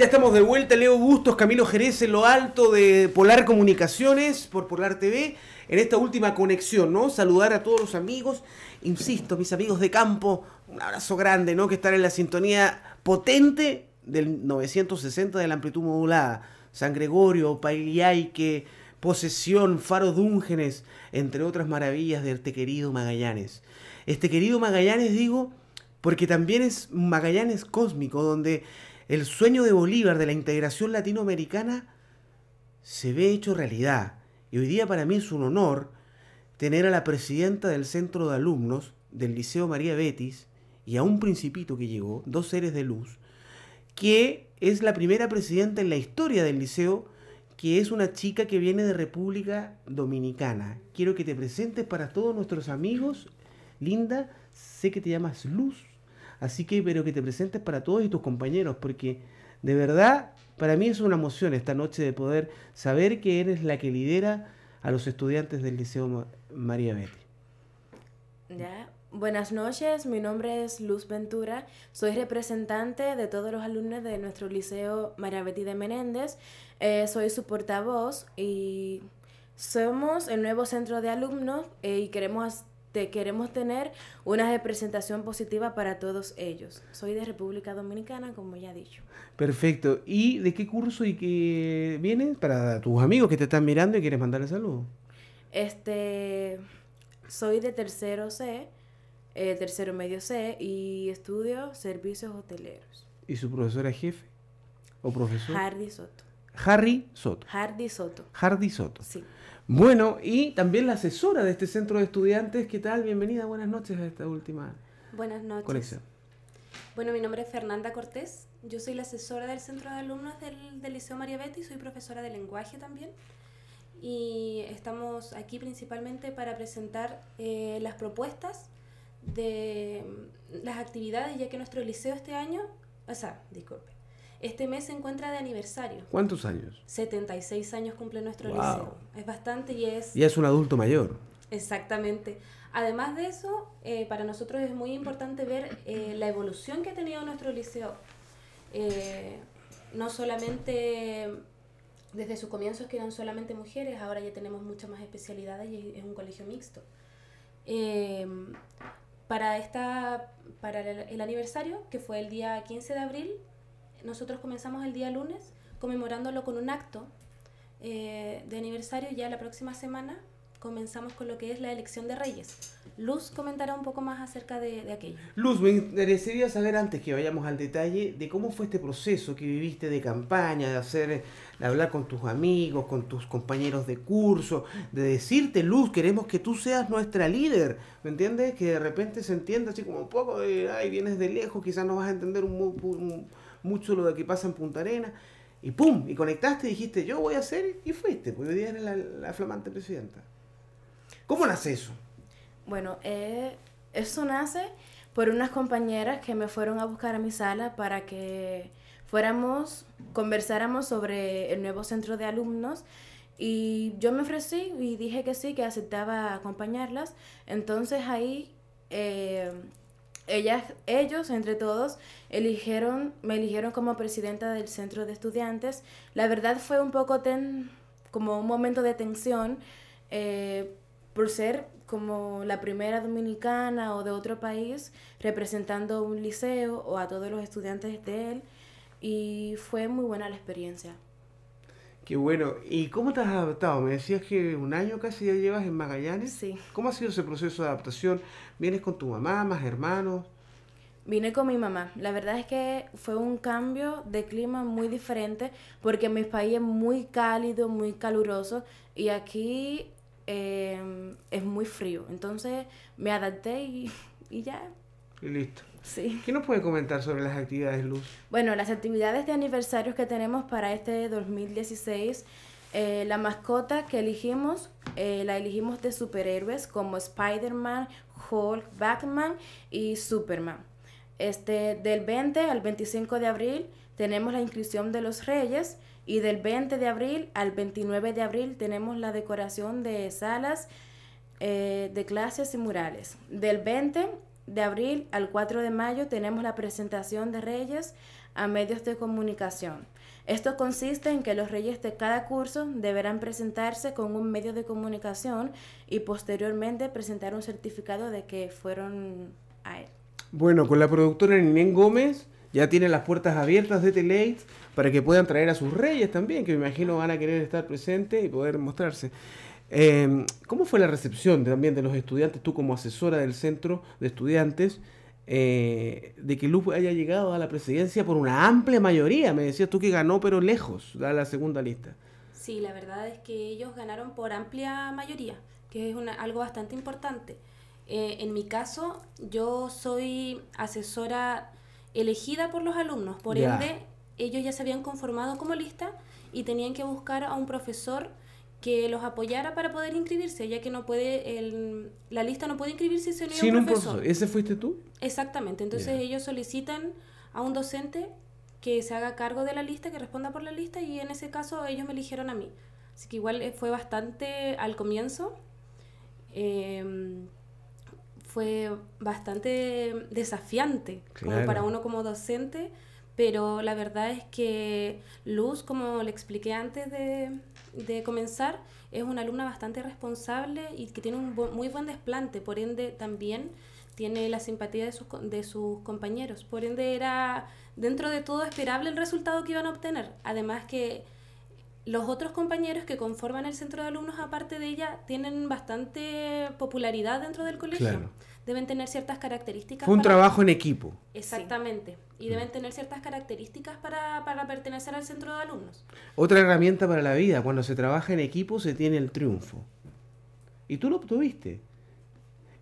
Ya estamos de vuelta, Leo Bustos, Camilo Jerez en lo alto de Polar Comunicaciones por Polar TV, en esta última conexión, ¿no? Saludar a todos los amigos, insisto, mis amigos de campo, un abrazo grande, ¿no? Que están en la sintonía potente del 960 de la amplitud modulada. San Gregorio, Pailiaique, Posesión, Faro Dúngenes, entre otras maravillas de este querido Magallanes. Este querido Magallanes, digo, porque también es Magallanes cósmico, donde el sueño de Bolívar de la integración latinoamericana se ve hecho realidad. Y hoy día para mí es un honor tener a la presidenta del centro de alumnos del Liceo María Betis y a un principito que llegó, dos seres de luz, que es la primera presidenta en la historia del liceo que es una chica que viene de República Dominicana. Quiero que te presentes para todos nuestros amigos. Linda, sé que te llamas Luz, Así que, espero que te presentes para todos y tus compañeros, porque de verdad, para mí es una emoción esta noche de poder saber que eres la que lidera a los estudiantes del Liceo María Betty. Buenas noches, mi nombre es Luz Ventura, soy representante de todos los alumnos de nuestro Liceo María Betty de Menéndez, eh, soy su portavoz y somos el nuevo centro de alumnos eh, y queremos te queremos tener una representación positiva para todos ellos. Soy de República Dominicana, como ya he dicho. Perfecto. ¿Y de qué curso y qué vienes para tus amigos que te están mirando y quieres mandarle saludos? Este, soy de tercero C, eh, tercero medio C, y estudio servicios hoteleros. ¿Y su profesora jefe o profesor? Hardy Soto. Harry Soto. Hardy Soto. Hardy Soto. Sí. Bueno, y también la asesora de este centro de estudiantes, ¿qué tal? Bienvenida, buenas noches a esta última buenas noches. conexión. Bueno, mi nombre es Fernanda Cortés, yo soy la asesora del centro de alumnos del, Liceo María Betty, soy profesora de lenguaje también y estamos aquí principalmente para presentar eh, las propuestas de las actividades, ya que nuestro liceo este año, o sea, disculpe, este mes se encuentra de aniversario. ¿Cuántos años? 76 años cumple nuestro liceo. Es bastante y es... Y es un adulto mayor. Exactamente. Además de eso, eh, para nosotros es muy importante ver eh, la evolución que ha tenido nuestro liceo. Eh, no solamente desde sus comienzos que eran solamente mujeres, ahora ya tenemos muchas más especialidades y es un colegio mixto. Em, para, esta, para el aniversario, que fue el día 15 de abril, nosotros comenzamos el día lunes conmemorándolo con un acto eh, de aniversario. Ya la próxima semana comenzamos con lo que es la elección de reyes. Luz comentará un poco más acerca de, aquello. Luz, me interesaría saber antes que vayamos al detalle de cómo fue este proceso que viviste de campaña, de hacer, de hablar con tus amigos, con tus compañeros de curso, de decirte, Luz, queremos que tú seas nuestra líder, ¿me entiendes? Que de repente se entienda así como un poco, de, ay, vienes de lejos, quizás no vas a entender un, un mucho lo de que pasa en Punta Arena, y ¡pum! Y conectaste y dijiste, yo voy a hacer, y fuiste, porque hoy día eres la, flamante presidenta. ¿Cómo nace eso? Bueno, eh, eso nace por unas compañeras que me fueron a buscar a mi sala para que fuéramos, conversáramos sobre el nuevo centro de alumnos y yo me ofrecí y dije que sí, que aceptaba acompañarlas. Entonces ahí eh, ellas, ellos, entre todos, eligieron, me eligieron como presidenta del centro de estudiantes. La verdad fue un poco ten, como un momento de tensión eh, por ser como la primera dominicana o de otro país representando un liceo o a todos los estudiantes de él y fue muy buena la experiencia. Qué bueno. ¿Y cómo te has adaptado? Me decías que un año casi ya llevas en Magallanes. Sí. ¿Cómo ha sido ese proceso de adaptación? ¿Vienes con tu mamá, más hermanos? Vine con mi mamá. La verdad es que fue un cambio de clima muy diferente porque mi país es muy cálido, muy caluroso y aquí eh, es muy frío. Entonces me adapté y ya. Y listo. Sí. ¿Qué nos puede comentar sobre las actividades, Luz? Bueno, las actividades de aniversarios que tenemos para este 2016, eh, la mascota que elegimos, eh, la elegimos de superhéroes como Spider-Man, Hulk, Batman y Superman. Este, del 20 al 25 de abril tenemos la inscripción de los reyes y del 20 de abril al 29 de abril tenemos la decoración de salas eh, de clases y murales. Del 20 de abril al 4 de mayo tenemos la presentación de reyes a medios de comunicación. Esto consiste en que los reyes de cada curso deberán presentarse con un medio de comunicación y posteriormente presentar un certificado de que fueron a él. Bueno, con la productora Ninén Gómez ya tiene las puertas abiertas de Telate para que puedan traer a sus reyes también, que me imagino van a querer estar presentes y poder mostrarse. Em, ¿Cómo fue la recepción también de los estudiantes, tú como asesora del centro de estudiantes, eh, de que Luz haya llegado a la presidencia por una amplia mayoría? Me decías tú que ganó, pero lejos, a la segunda lista. Sí, la verdad es que ellos ganaron por amplia mayoría, que es algo bastante importante. Eh, en mi caso, yo soy asesora elegida por los alumnos, por ende, ellos ya se habían conformado como lista y tenían que buscar a un profesor que los apoyara para poder inscribirse, ya que no puede el, la lista no puede inscribirse si sin un profesor. profesor. ¿Ese fuiste tú? Exactamente. Entonces ellos solicitan a un docente que se haga cargo de la lista, que responda por la lista y en ese caso ellos me eligieron a mí. Así que igual eh, fue bastante al comienzo. Em, fue bastante desafiante como para uno como docente, pero la verdad es que Luz, como le expliqué antes de, de comenzar, es una alumna bastante responsable y que tiene un muy buen desplante, por ende también tiene la simpatía de sus, de sus compañeros, por ende era dentro de todo esperable el resultado que iban a obtener, además que los otros compañeros que conforman el centro de alumnos, aparte de ella, tienen bastante popularidad dentro del colegio. Deben tener ciertas características. Fue un trabajo en equipo. Exactamente. Y deben tener ciertas características para, pertenecer al centro de alumnos. Otra herramienta para la vida. Cuando se trabaja en equipo se tiene el triunfo. Y tú lo obtuviste.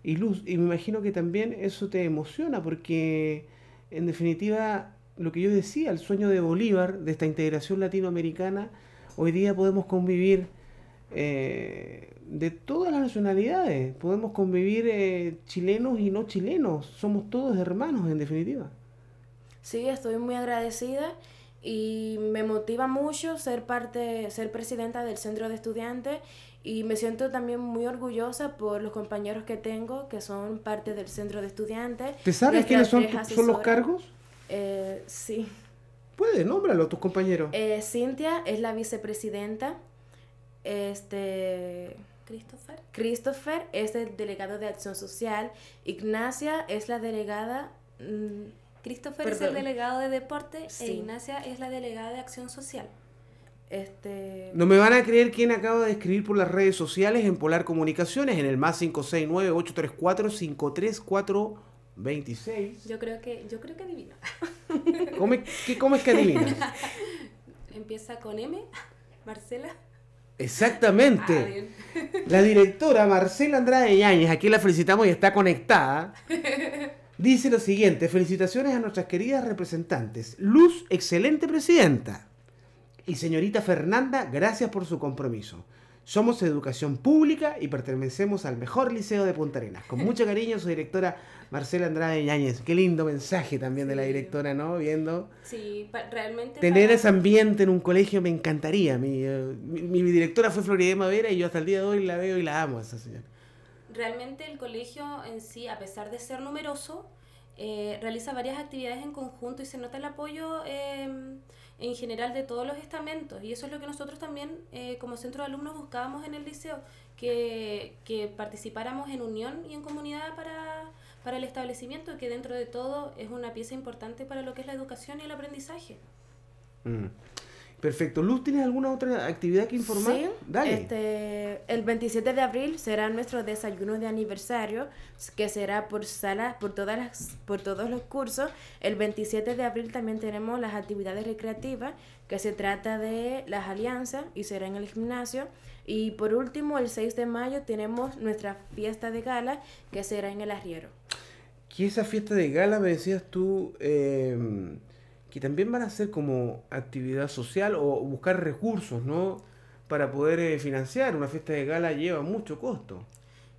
Y Luz, y me imagino que también eso te emociona porque, en definitiva, lo que yo decía, el sueño de Bolívar, de esta integración latinoamericana, Hoy día podemos convivir eh, de todas las nacionalidades, podemos convivir eh, chilenos y no chilenos, somos todos hermanos en definitiva. Sí, estoy muy agradecida y me motiva mucho ser parte, ser presidenta del centro de estudiantes y me siento también muy orgullosa por los compañeros que tengo que son parte del centro de estudiantes. ¿Te sabes quiénes son, los cargos? Eh, sí. Puedes, nómbralo a tus compañeros. Eh, Cintia es la vicepresidenta. Este. Christopher. Christopher es el delegado de Acción Social. Ignacia es la delegada. Mm, Christopher es el delegado de Deporte e Ignacia es la delegada de Acción Social. Este... No me van a creer quién acaba de escribir por las redes sociales en Polar Comunicaciones en el más 569 834 cuatro 26. Yo creo que, yo creo que adivino. ¿Cómo es, que adivinas? Empieza con M, Marcela. Exactamente. Ah, la directora Marcela Andrade Yáñez, aquí la felicitamos y está conectada. Dice lo siguiente, felicitaciones a nuestras queridas representantes. Luz, excelente presidenta. Y señorita Fernanda, gracias por su compromiso. Somos educación pública y pertenecemos al mejor liceo de Punta Arenas. Con mucho cariño, su directora Marcela Andrade Yáñez. Qué lindo mensaje también de la directora, ¿no? Viendo. Sí, realmente. Tener ese ambiente en un colegio me encantaría. Mi, eh, directora fue Florida Mavera y yo hasta el día de hoy la veo y la amo a esa señora. Realmente el colegio en sí, a pesar de ser numeroso, eh, realiza varias actividades en conjunto y se nota el apoyo. Em, en general de todos los estamentos. Y eso es lo que nosotros también eh, como centro de alumnos buscábamos en el liceo, que, participáramos en unión y en comunidad para, el establecimiento, que dentro de todo es una pieza importante para lo que es la educación y el aprendizaje. Mm. Perfecto. Luz, ¿tienes alguna otra actividad que informar? Sí, Dale. Este, el 27 de abril será nuestro desayuno de aniversario, que será por sala, por todas las, por todos los cursos. El 27 de abril también tenemos las actividades recreativas, que se trata de las alianzas y será en el gimnasio. Y por último, el 6 de mayo tenemos nuestra fiesta de gala, que será en el arriero. ¿Qué esa fiesta de gala me decías tú? Em, y también van a ser como actividad social o buscar recursos, ¿no? Para poder eh, financiar. Una fiesta de gala lleva mucho costo.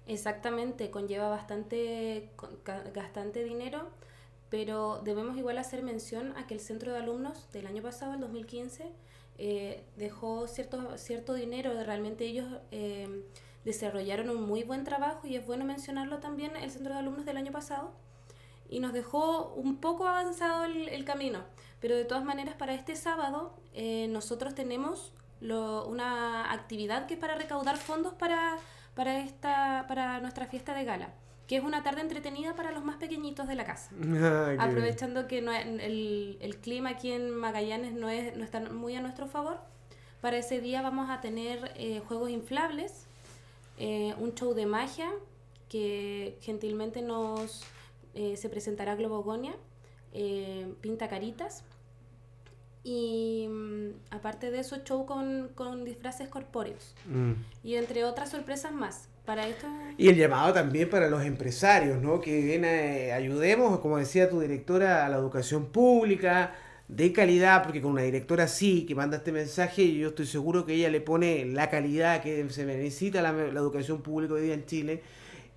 Exactamente, conlleva bastante, bastante dinero, pero debemos igual hacer mención a que el centro de alumnos del año pasado, el 2015, eh, dejó cierto, cierto dinero, realmente ellos eh, desarrollaron un muy buen trabajo y es bueno mencionarlo también el centro de alumnos del año pasado y nos dejó un poco avanzado el camino pero de todas maneras, para este sábado eh, nosotros tenemos una actividad que es para recaudar fondos para, para, esta, para nuestra fiesta de gala que es una tarde entretenida para los más pequeñitos de la casa. Ah, Aprovechando que no, el, el, clima aquí en Magallanes no, es, no está muy a nuestro favor, para ese día vamos a tener eh, juegos inflables, eh, un show de magia que gentilmente nos se presentará Globogonia, pinta caritas y mm, aparte de eso, show con, disfraces corpóreos. Mm. Y entre otras sorpresas más. Para esto... Y el llamado también para los empresarios, ¿no? Que eh, ayudemos, como decía tu directora, a la educación pública de calidad, porque con una directora así que manda este mensaje, yo estoy seguro que ella le pone la calidad que se necesita la educación pública hoy día en Chile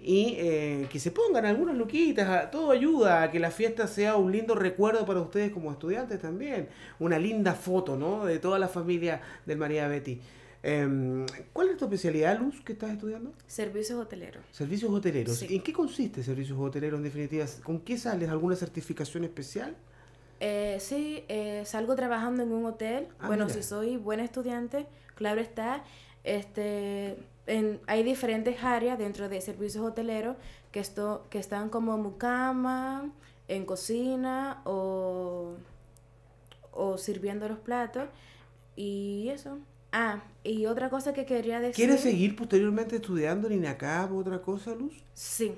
y eh, que se pongan algunas luquitas, todo ayuda a que la fiesta sea un lindo recuerdo para ustedes como estudiantes también, una linda foto, ¿no? De toda la familia del María Betty. Em, ¿Cuál es tu especialidad, Luz, que estás estudiando? Servicios hoteleros. Servicios hoteleros. ¿En qué consiste servicios hoteleros en definitiva? ¿Con qué sales? ¿Alguna certificación especial? Eh, sí, eh, salgo trabajando en un hotel. Ah, bueno, si soy buen estudiante, claro está. Este, hay diferentes áreas dentro de servicios hoteleros que, esto, que están como mucama, en cocina o, o sirviendo los platos. Y eso. Ah, y otra cosa que quería decir. ¿Quieres seguir posteriormente estudiando en INACAP otra cosa, Luz? Sí.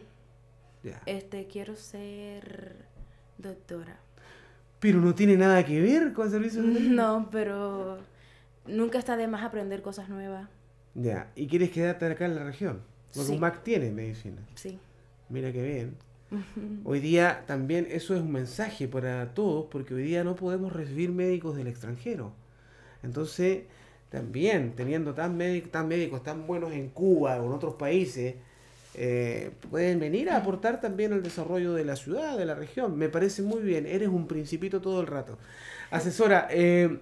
Este, quiero ser doctora. Pero no tiene nada que ver con servicios No, pero nunca está de más aprender cosas nuevas. Ya, ¿y quieres quedarte acá en la región? Porque un MAC tiene medicina. Sí. Mira qué bien. Hoy día también eso es un mensaje para todos, porque hoy día no podemos recibir médicos del extranjero. Entonces, también teniendo tan, tan médicos tan buenos en Cuba o en otros países, eh, pueden venir a aportar también al desarrollo de la ciudad, de la región. Me parece muy bien, eres un principito todo el rato. Asesora, eh,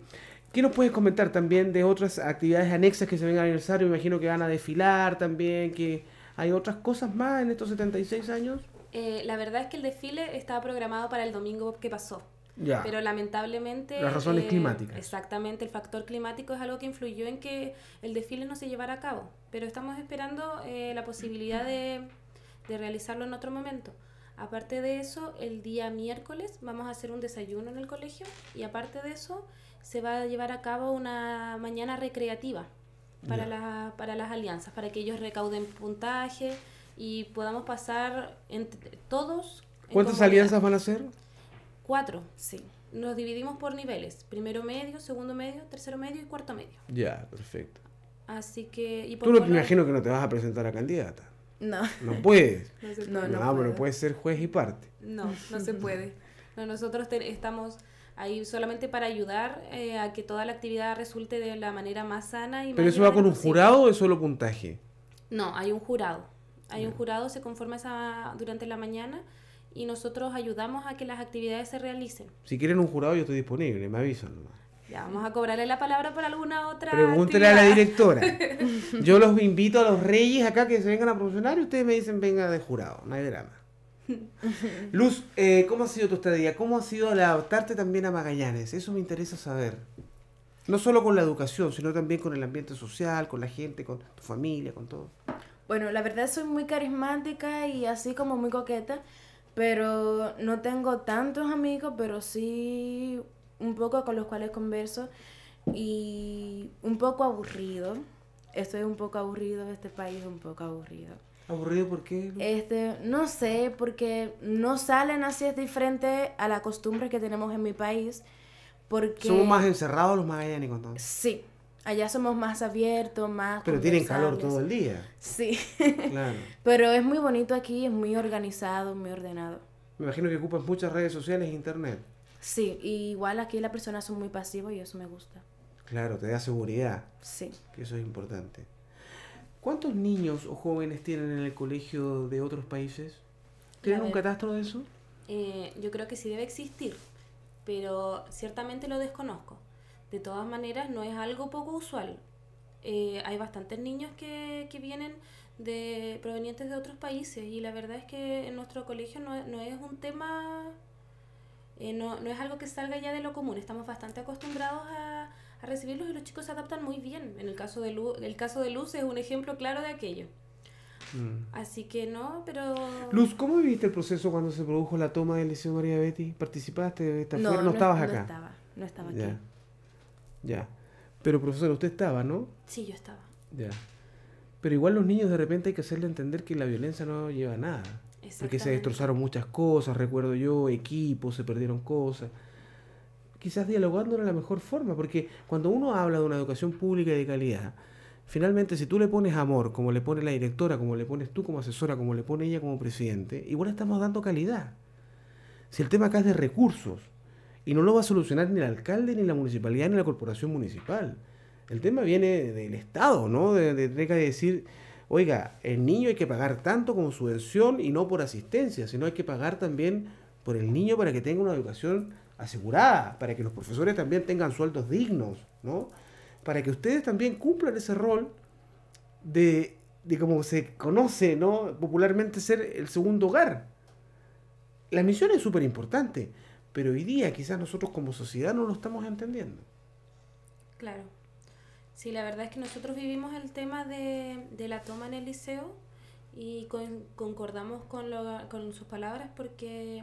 ¿Qué nos puedes comentar también de otras actividades anexas que se ven al aniversario? Me imagino que van a desfilar también, que hay otras cosas más en estos 76 años. Eh, la verdad es que el desfile estaba programado para el domingo que pasó. Ya. Pero lamentablemente... Las razones eh, climáticas. Exactamente, el factor climático es algo que influyó en que el desfile no se llevara a cabo. Pero estamos esperando eh, la posibilidad de, de realizarlo en otro momento. Aparte de eso, el día miércoles vamos a hacer un desayuno en el colegio y aparte de eso se va a llevar a cabo una mañana recreativa para, para las alianzas, para que ellos recauden puntaje y podamos pasar entre todos. ¿Cuántas alianzas van a ser? Cuatro, sí. Nos dividimos por niveles, primero medio, segundo medio, tercero medio y cuarto medio. Ya, perfecto. Así que... Tú no te imagino que no te vas a presentar a candidata. No. No puedes. no, no, puedes ser juez y parte. No, no se puede. No, nosotros estamos ahí solamente para ayudar eh, a que toda la actividad resulte de la manera más sana y ¿Pero eso va con un jurado o es solo puntaje? No, hay un jurado. Hay un jurado, se conforma esa, durante la mañana y nosotros ayudamos a que las actividades se realicen. Si quieren un jurado, yo estoy disponible, me avisan Ya, vamos a cobrarle la palabra por alguna otra. Pregúntele a la directora. Yo los invito a los reyes acá que se vengan a promocionar y ustedes me dicen venga de jurado, no hay drama. Luz, eh, ¿cómo ha sido tu estadía? ¿Cómo ha sido adaptarte también a Magallanes? Eso me interesa saber. No solo con la educación, sino también con el ambiente social, con la gente, con tu familia, con todo. Bueno, la verdad soy muy carismática y así como muy coqueta, pero no tengo tantos amigos, pero sí un poco con los cuales converso y un poco aburrido. Estoy un poco aburrido, este país es un poco aburrido. ¿Aburrido por qué? Este, no sé, porque no salen así, es diferente a la costumbre que tenemos en mi país. Porque... Somos más encerrados los magallánicos, ¿no? Sí, allá somos más abiertos, más... Pero tienen calor todo el día. Sí, claro. Pero es muy bonito aquí, es muy organizado, muy ordenado. Me imagino que ocupas muchas redes sociales e internet. Sí, igual aquí las personas son muy pasivas y eso me gusta. Claro, te da seguridad. Sí. eso es importante. ¿Cuántos niños o jóvenes tienen en el colegio de otros países? ¿Tienen un catastro de eso? Eh, yo creo que sí debe existir, pero ciertamente lo desconozco. De todas maneras, no es algo poco usual. Eh, hay bastantes niños que, que vienen de provenientes de otros países y la verdad es que en nuestro colegio no, no es un tema, eh, no, no es algo que salga ya de lo común. Estamos bastante acostumbrados a, a recibirlos y los chicos se adaptan muy bien. En el caso de Luz, el caso de Luz es un ejemplo claro de aquello. Mm. Así que no, pero... Luz, ¿cómo viviste el proceso cuando se produjo la toma de Liceo María Betty? ¿Participaste? no, ¿No, estabas acá? No estaba, no estaba ya. aquí. Ya. Pero profesora, usted estaba, ¿no? Sí, yo estaba. Ya. Pero igual los niños de repente hay que hacerle entender que la violencia no lleva a nada. Porque se destrozaron muchas cosas, recuerdo yo, equipos, se perdieron cosas quizás dialogando era la mejor forma, porque cuando uno habla de una educación pública y de calidad, finalmente si tú le pones amor, como le pone la directora, como le pones tú como asesora, como le pone ella como presidente, igual estamos dando calidad. Si el tema acá es de recursos, y no lo va a solucionar ni el alcalde, ni la municipalidad, ni la corporación municipal. El tema viene del Estado, ¿no? De, de, que decir, oiga, el niño hay que pagar tanto como subvención y no por asistencia, sino hay que pagar también por el niño para que tenga una educación asegurada, para que los profesores también tengan sueldos dignos, ¿no? Para que ustedes también cumplan ese rol de, de como se conoce, ¿no? Popularmente ser el segundo hogar. La misión es súper importante, pero hoy día quizás nosotros como sociedad no lo estamos entendiendo. Claro. Sí, la verdad es que nosotros vivimos el tema de, la toma en el liceo y concordamos con, lo, con sus palabras porque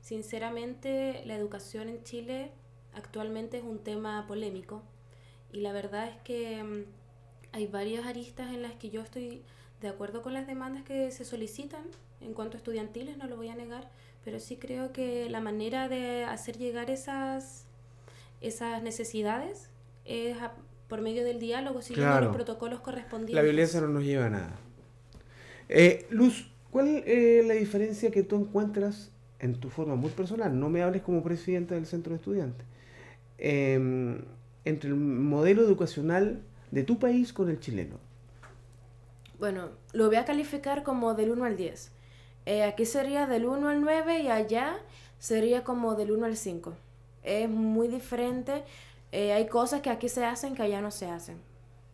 Sinceramente, la educación en Chile actualmente es un tema polémico y la verdad es que mm, hay varias aristas en las que yo estoy de acuerdo con las demandas que se solicitan en cuanto a estudiantiles, no lo voy a negar, pero sí creo que la manera de hacer llegar esas, esas necesidades es por medio del diálogo, siguiendo claro. los protocolos correspondientes. La violencia no nos lleva a nada. Eh, Luz, ¿cuál es la diferencia que tú encuentras en tu forma muy personal, no me hables como presidente del centro de estudiantes, em, entre el modelo educacional de tu país con el chileno. Bueno, lo voy a calificar como del 1 al 10. Eh, aquí sería del 1 al 9 y allá sería como del 1 al 5. Es muy diferente. Eh, hay cosas que aquí se hacen que allá no se hacen.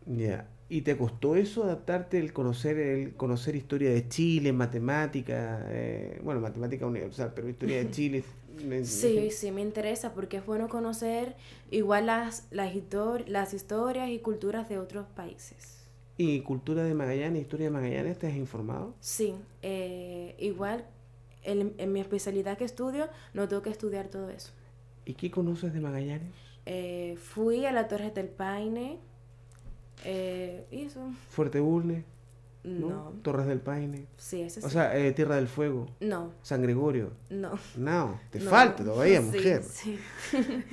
Ya. ¿Y te costó eso adaptarte el conocer el conocer historia de Chile, matemática, eh, bueno, matemática universal, pero historia de Chile? sí, sí, me interesa porque es bueno conocer igual las, las, historias y culturas de otros países. ¿Y cultura de Magallanes, historia de Magallanes, te has informado? Sí, eh, igual en, mi especialidad que estudio, no tengo que estudiar todo eso. ¿Y qué conoces de Magallanes? Eh, fui a la Torre del Paine eh, y eso. Fuerte Bulnes, ¿no? Torres del Paine. Sí, ese O sea, eh, Tierra del Fuego. No. San Gregorio. No. No, te falta todavía, mujer. Sí.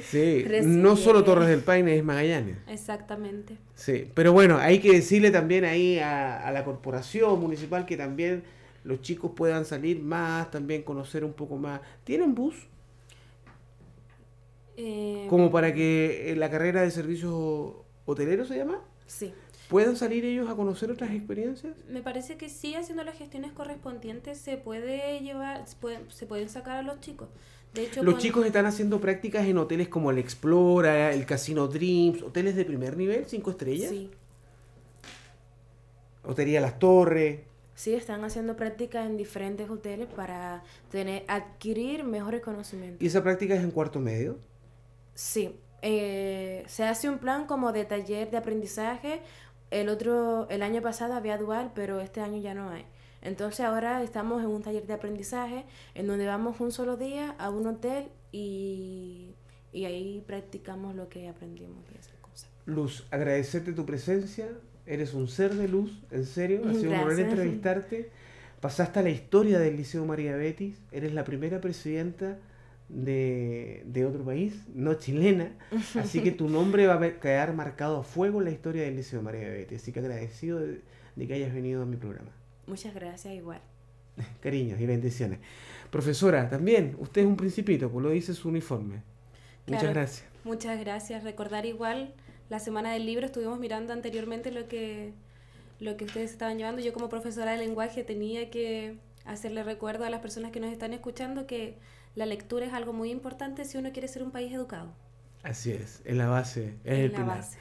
sí. no solo Torres del Paine, es Magallanes. Exactamente. Sí, pero bueno, hay que decirle también ahí a, la corporación municipal que también los chicos puedan salir más, también conocer un poco más. ¿Tienen bus? Eh, Como para que la carrera de servicios hoteleros se llama. Sí. ¿Pueden salir ellos a conocer otras experiencias? Me parece que sí, haciendo las gestiones correspondientes se puede llevar, se pueden, sacar a los chicos. De hecho, los chicos están haciendo prácticas en hoteles como el Explora, el Casino Dreams, hoteles de primer nivel, cinco estrellas. Sí. Hotelía Las Torres. Sí, están haciendo prácticas en diferentes hoteles para tener, adquirir mejores conocimientos. ¿Y esa práctica es en cuarto medio? Sí, eh, se hace un plan como de taller de aprendizaje. El otro, el año pasado había dual, pero este año ya no hay. Entonces ahora estamos en un taller de aprendizaje en donde vamos un solo día a un hotel y, y ahí practicamos lo que aprendimos Luz, agradecerte tu presencia. Eres un ser de luz, en serio. Ha sido un honor entrevistarte. Pasaste a la historia del Liceo María Betis. Eres la primera presidenta de, de, otro país, no chilena. Así que tu nombre va a quedar marcado a fuego en la historia del Liceo María Bebete. Así que agradecido de, que hayas venido a mi programa. Muchas gracias, igual. Cariños y bendiciones. Profesora, también, usted es un principito, pues lo dice su uniforme. muchas gracias. Muchas gracias. Recordar igual la semana del libro, estuvimos mirando anteriormente lo que, lo que ustedes estaban llevando. Yo como profesora de lenguaje tenía que hacerle recuerdo a las personas que nos están escuchando que la lectura es algo muy importante si uno quiere ser un país educado. Así es, es la base, es, el Base.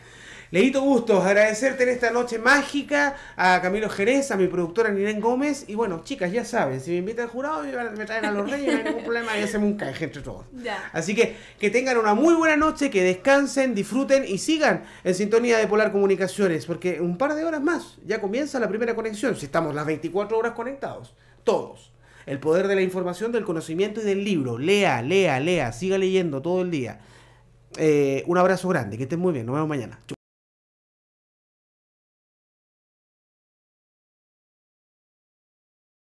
Leito gusto, agradecerte en esta noche mágica a Camilo Jerez, a mi productora Niren Gómez. Y bueno, chicas, ya saben, si me invitan al jurado, me traen a los reyes, no hay ningún problema, y hacemos un canje entre todos. Así que que tengan una muy buena noche, que descansen, disfruten y sigan en sintonía de Polar Comunicaciones, porque un par de horas más ya comienza la primera conexión, si estamos las 24 horas conectados, todos. El poder de la información, del conocimiento y del libro. Lea, lea, lea, siga leyendo todo el día. Eh, un abrazo grande, que estén muy bien, nos vemos mañana.